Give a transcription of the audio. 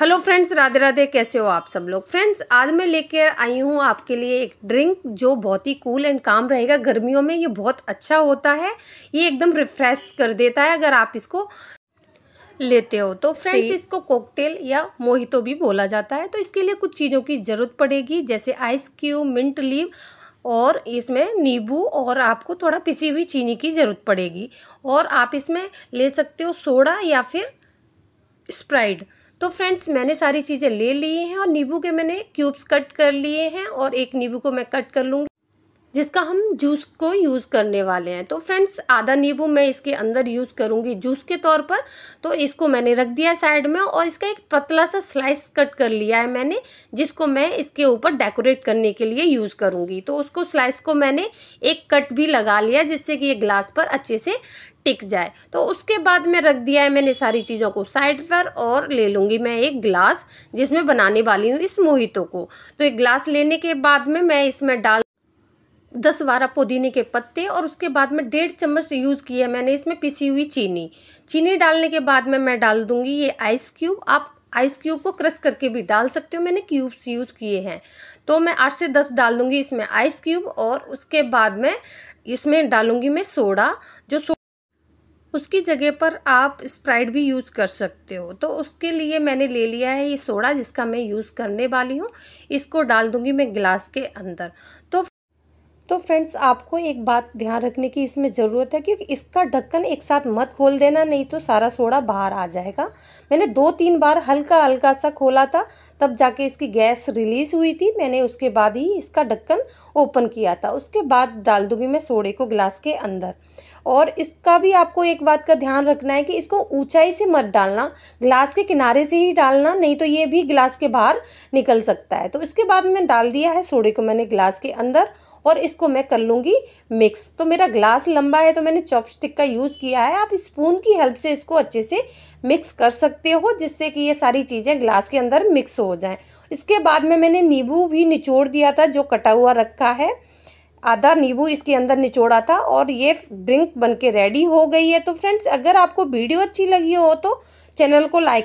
hello friends Radhe Radhe कैसे हो आप सब लोग फ्रेंड्स आज मैं लेकर आई हूँ आपके लिए एक ड्रिंक जो बहुत ही कूल एंड काम रहेगा गर्मियों में ये बहुत अच्छा होता है ये एकदम रिफ्रेश कर देता है अगर आप इसको लेते हो तो फ्रेंड्स इसको कॉकटेल या मोहितो भी बोला जाता है तो इसके लिए कुछ चीज़ों की ज़रूरत पड़ेगी जैसे आइस क्यूब मिंट लीव और इसमें नींबू और आपको थोड़ा पिसी हुई चीनी की ज़रूरत पड़ेगी और आप इसमें ले सकते हो सोडा या फिर स्प्राइड तो फ्रेंड्स मैंने सारी चीज़ें ले ली हैं और नींबू के मैंने क्यूब्स कट कर लिए हैं और एक नींबू को मैं कट कर लूँगी जिसका हम जूस को यूज़ करने वाले हैं तो फ्रेंड्स आधा नींबू मैं इसके अंदर यूज़ करूँगी जूस के तौर पर तो इसको मैंने रख दिया साइड में और इसका एक पतला सा स्लाइस कट कर लिया है मैंने जिसको मैं इसके ऊपर डेकोरेट करने के लिए यूज़ करूँगी तो उसको स्लाइस को मैंने एक कट भी लगा लिया जिससे कि ये ग्लास पर अच्छे से टिक जाए तो उसके बाद में रख दिया है मैंने सारी चीज़ों को साइड पर और ले लूँगी मैं एक ग्लास जिसमें बनाने वाली हूँ इस मोहितों को तो एक ग्लास लेने के बाद में मैं इसमें डाल दस बारह पुदीने के पत्ते और उसके बाद में डेढ़ चम्मच यूज़ किया मैंने इसमें पिसी हुई चीनी चीनी डालने के बाद में मैं डाल दूँगी ये आइस क्यूब आप आइस क्यूब को क्रश करके भी डाल सकते हो मैंने क्यूब्स यूज़ किए हैं तो मैं आठ से दस डाल दूँगी इसमें आइस क्यूब और उसके बाद में इसमें डालूँगी मैं सोडा जो सो उसकी जगह पर आप स्प्राइट भी यूज़ कर सकते हो तो उसके लिए मैंने ले लिया है ये सोडा जिसका मैं यूज़ करने वाली हूँ इसको डाल दूँगी मैं गिलास के अंदर तो तो फ्रेंड्स आपको एक बात ध्यान रखने की इसमें ज़रूरत है क्योंकि इसका ढक्कन एक साथ मत खोल देना नहीं तो सारा सोडा बाहर आ जाएगा मैंने दो तीन बार हल्का हल्का सा खोला था तब जाके इसकी गैस रिलीज़ हुई थी मैंने उसके बाद ही इसका ढक्कन ओपन किया था उसके बाद डाल दूँगी मैं सोडे को ग्लास के अंदर और इसका भी आपको एक बात का ध्यान रखना है कि इसको ऊंचाई से मत डालना ग्लास के किनारे से ही डालना नहीं तो ये भी ग्लास के बाहर निकल सकता है तो इसके बाद मैं डाल दिया है सोडे को मैंने ग्लास के अंदर और इस इसको मैं कर लूँगी मिक्स तो मेरा ग्लास लंबा है तो मैंने चॉपस्टिक का यूज़ किया है आप स्पून की हेल्प से इसको अच्छे से मिक्स कर सकते हो जिससे कि ये सारी चीज़ें ग्लास के अंदर मिक्स हो जाएँ इसके बाद में मैंने नींबू भी निचोड़ दिया था जो कटा हुआ रखा है आधा नींबू इसके अंदर निचोड़ा था और ये ड्रिंक के रेडी हो गई है तो फ्रेंड्स अगर आपको वीडियो अच्छी लगी हो तो चैनल को लाइक